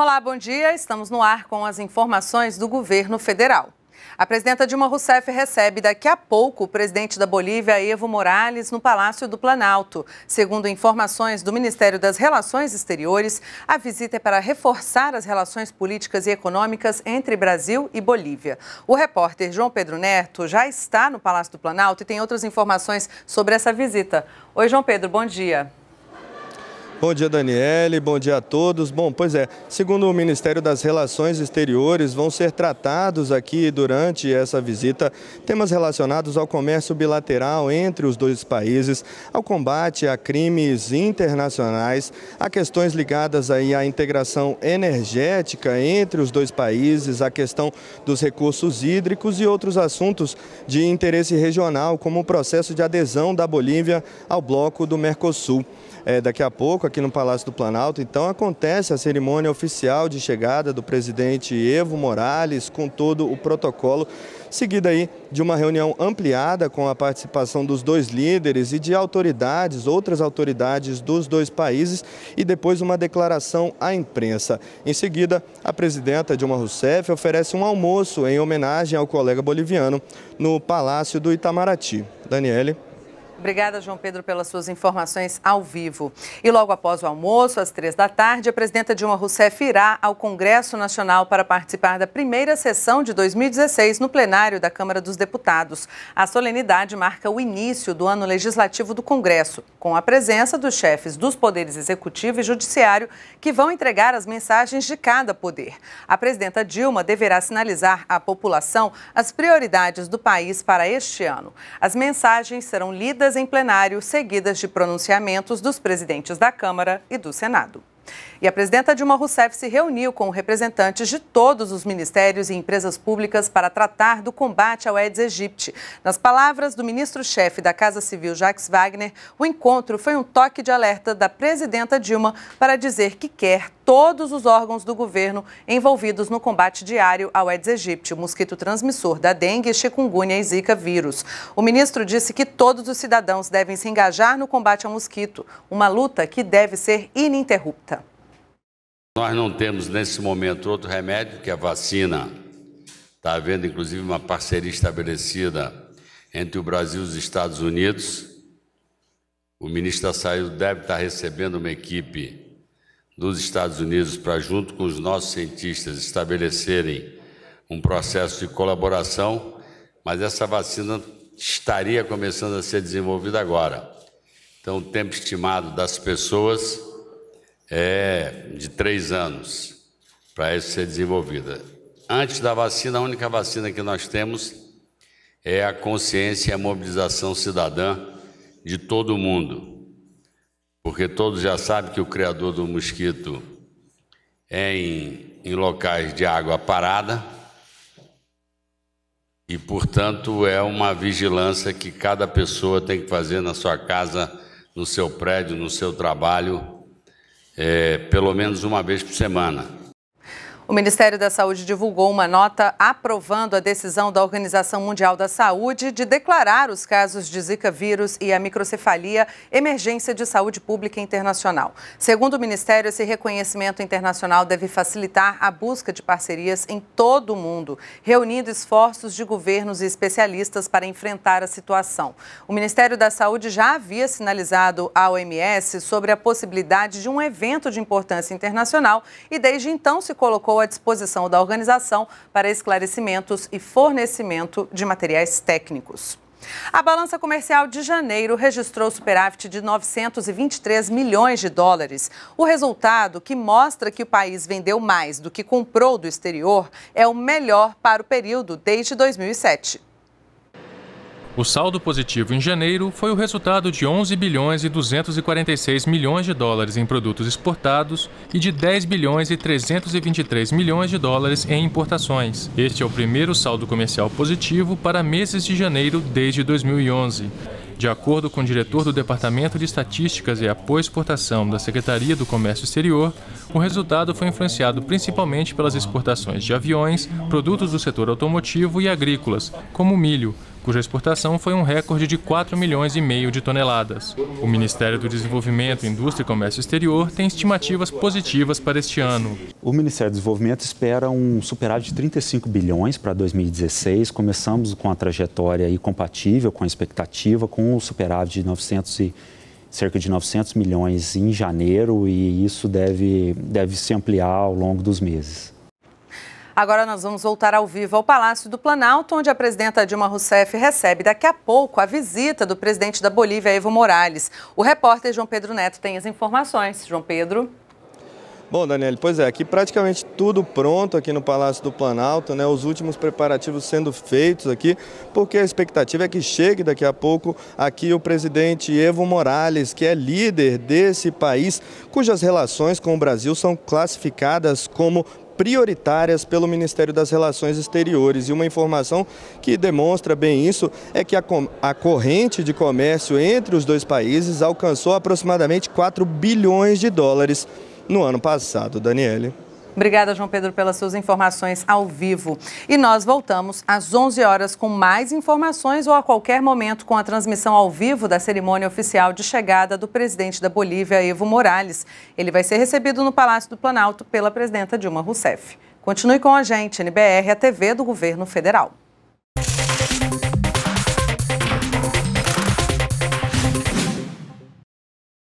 Olá, bom dia. Estamos no ar com as informações do governo federal. A presidenta Dilma Rousseff recebe daqui a pouco o presidente da Bolívia, Evo Morales, no Palácio do Planalto. Segundo informações do Ministério das Relações Exteriores, a visita é para reforçar as relações políticas e econômicas entre Brasil e Bolívia. O repórter João Pedro Neto já está no Palácio do Planalto e tem outras informações sobre essa visita. Oi, João Pedro, bom dia. Bom dia, Daniele. Bom dia a todos. Bom, pois é, segundo o Ministério das Relações Exteriores, vão ser tratados aqui durante essa visita temas relacionados ao comércio bilateral entre os dois países, ao combate a crimes internacionais, a questões ligadas aí à integração energética entre os dois países, a questão dos recursos hídricos e outros assuntos de interesse regional, como o processo de adesão da Bolívia ao bloco do Mercosul é, daqui a pouco aqui no Palácio do Planalto. Então acontece a cerimônia oficial de chegada do presidente Evo Morales com todo o protocolo, seguida aí de uma reunião ampliada com a participação dos dois líderes e de autoridades, outras autoridades dos dois países e depois uma declaração à imprensa. Em seguida, a presidenta Dilma Rousseff oferece um almoço em homenagem ao colega boliviano no Palácio do Itamaraty. Daniele. Obrigada, João Pedro, pelas suas informações ao vivo. E logo após o almoço, às três da tarde, a presidenta Dilma Rousseff irá ao Congresso Nacional para participar da primeira sessão de 2016 no plenário da Câmara dos Deputados. A solenidade marca o início do ano legislativo do Congresso, com a presença dos chefes dos poderes executivo e judiciário que vão entregar as mensagens de cada poder. A presidenta Dilma deverá sinalizar à população as prioridades do país para este ano. As mensagens serão lidas em plenário, seguidas de pronunciamentos dos presidentes da Câmara e do Senado. E a presidenta Dilma Rousseff se reuniu com representantes de todos os ministérios e empresas públicas para tratar do combate ao Aedes aegypti. Nas palavras do ministro-chefe da Casa Civil, Jacques Wagner, o encontro foi um toque de alerta da presidenta Dilma para dizer que quer todos os órgãos do governo envolvidos no combate diário ao Aedes aegypti, o mosquito transmissor da dengue, chikungunya e zika vírus. O ministro disse que todos os cidadãos devem se engajar no combate ao mosquito, uma luta que deve ser ininterrupta. Nós não temos nesse momento outro remédio que a vacina. Está havendo inclusive uma parceria estabelecida entre o Brasil e os Estados Unidos. O ministro da Saúde deve estar recebendo uma equipe dos Estados Unidos para, junto com os nossos cientistas, estabelecerem um processo de colaboração, mas essa vacina estaria começando a ser desenvolvida agora. Então, o tempo estimado das pessoas é de três anos para isso ser desenvolvida. Antes da vacina, a única vacina que nós temos é a consciência e a mobilização cidadã de todo mundo porque todos já sabem que o criador do mosquito é em, em locais de água parada e, portanto, é uma vigilância que cada pessoa tem que fazer na sua casa, no seu prédio, no seu trabalho, é, pelo menos uma vez por semana. O Ministério da Saúde divulgou uma nota aprovando a decisão da Organização Mundial da Saúde de declarar os casos de Zika vírus e a microcefalia emergência de saúde pública internacional. Segundo o Ministério, esse reconhecimento internacional deve facilitar a busca de parcerias em todo o mundo, reunindo esforços de governos e especialistas para enfrentar a situação. O Ministério da Saúde já havia sinalizado à OMS sobre a possibilidade de um evento de importância internacional e desde então se colocou à disposição da organização para esclarecimentos e fornecimento de materiais técnicos. A balança comercial de janeiro registrou superávit de 923 milhões de dólares. O resultado, que mostra que o país vendeu mais do que comprou do exterior, é o melhor para o período desde 2007. O saldo positivo em janeiro foi o resultado de 11 bilhões e 246 milhões de dólares em produtos exportados e de 10 bilhões e 323 milhões de dólares em importações. Este é o primeiro saldo comercial positivo para meses de janeiro desde 2011. De acordo com o diretor do Departamento de Estatísticas e Apoio à Exportação da Secretaria do Comércio Exterior, o resultado foi influenciado principalmente pelas exportações de aviões, produtos do setor automotivo e agrícolas, como milho, cuja exportação foi um recorde de 4 milhões e meio de toneladas. O Ministério do Desenvolvimento, Indústria e Comércio Exterior tem estimativas positivas para este ano. O Ministério do Desenvolvimento espera um superávit de 35 bilhões para 2016. Começamos com a trajetória compatível com a expectativa, com um superávit de 900 e cerca de 900 milhões em janeiro e isso deve, deve se ampliar ao longo dos meses. Agora nós vamos voltar ao vivo ao Palácio do Planalto, onde a presidenta Dilma Rousseff recebe daqui a pouco a visita do presidente da Bolívia, Evo Morales. O repórter João Pedro Neto tem as informações. João Pedro. Bom, Daniel, pois é, aqui praticamente tudo pronto aqui no Palácio do Planalto, né? Os últimos preparativos sendo feitos aqui, porque a expectativa é que chegue daqui a pouco aqui o presidente Evo Morales, que é líder desse país, cujas relações com o Brasil são classificadas como prioritárias pelo Ministério das Relações Exteriores. E uma informação que demonstra bem isso é que a, a corrente de comércio entre os dois países alcançou aproximadamente 4 bilhões de dólares no ano passado, Daniele. Obrigada, João Pedro, pelas suas informações ao vivo. E nós voltamos às 11 horas com mais informações ou a qualquer momento com a transmissão ao vivo da cerimônia oficial de chegada do presidente da Bolívia, Evo Morales. Ele vai ser recebido no Palácio do Planalto pela presidenta Dilma Rousseff. Continue com a gente, NBR, a TV do Governo Federal.